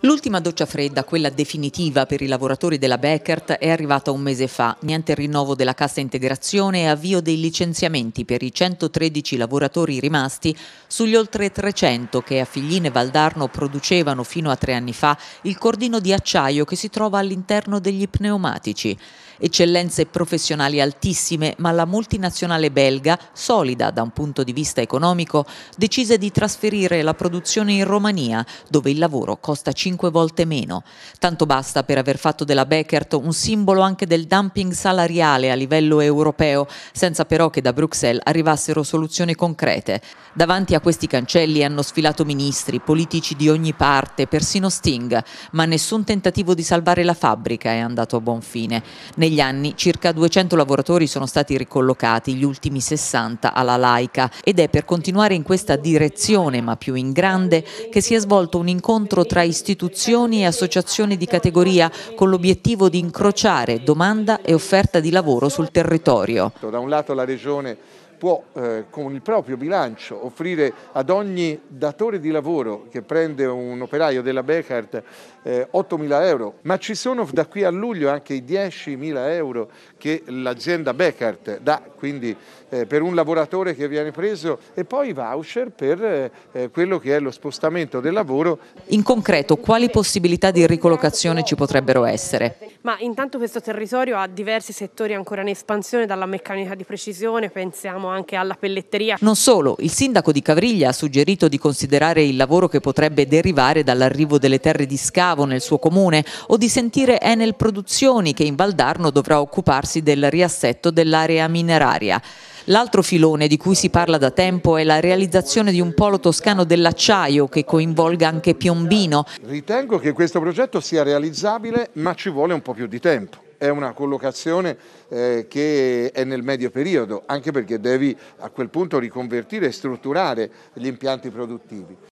L'ultima doccia fredda, quella definitiva per i lavoratori della Beckert, è arrivata un mese fa. Niente rinnovo della cassa integrazione e avvio dei licenziamenti per i 113 lavoratori rimasti sugli oltre 300 che a Figline Valdarno producevano fino a tre anni fa il cordino di acciaio che si trova all'interno degli pneumatici. Eccellenze professionali altissime, ma la multinazionale belga, solida da un punto di vista economico, decise di trasferire la produzione in Romania, dove il lavoro costa 35 volte meno. Tanto basta per aver fatto della Beckert un simbolo anche del dumping salariale a livello europeo, senza però che da Bruxelles arrivassero soluzioni concrete. Davanti a questi cancelli hanno sfilato ministri, politici di ogni parte, persino Sting, ma nessun tentativo di salvare la fabbrica è andato a buon fine. Negli anni circa 200 lavoratori sono stati ricollocati, gli ultimi 60 alla Laica, ed è per continuare in questa direzione, ma più in grande, che si è svolto un incontro tra istituzioni istituzioni e associazioni di categoria con l'obiettivo di incrociare domanda e offerta di lavoro sul territorio. Da un lato la Regione può eh, con il proprio bilancio offrire ad ogni datore di lavoro che prende un operaio della Beckhardt eh, 8.000 euro, ma ci sono da qui a luglio anche i 10.000 euro che l'azienda Beckhardt dà quindi eh, per un lavoratore che viene preso e poi i voucher per eh, eh, quello che è lo spostamento del lavoro. In concreto quali possibilità di ricollocazione ci potrebbero essere? Ma intanto questo territorio ha diversi settori ancora in espansione, dalla meccanica di precisione, pensiamo anche alla pelletteria. Non solo, il sindaco di Cavriglia ha suggerito di considerare il lavoro che potrebbe derivare dall'arrivo delle terre di scavo nel suo comune o di sentire Enel Produzioni che in Valdarno dovrà occuparsi del riassetto dell'area mineraria. L'altro filone di cui si parla da tempo è la realizzazione di un polo toscano dell'acciaio che coinvolga anche Piombino. Ritengo che questo progetto sia realizzabile ma ci vuole un po' più di tempo è una collocazione eh, che è nel medio periodo, anche perché devi a quel punto riconvertire e strutturare gli impianti produttivi.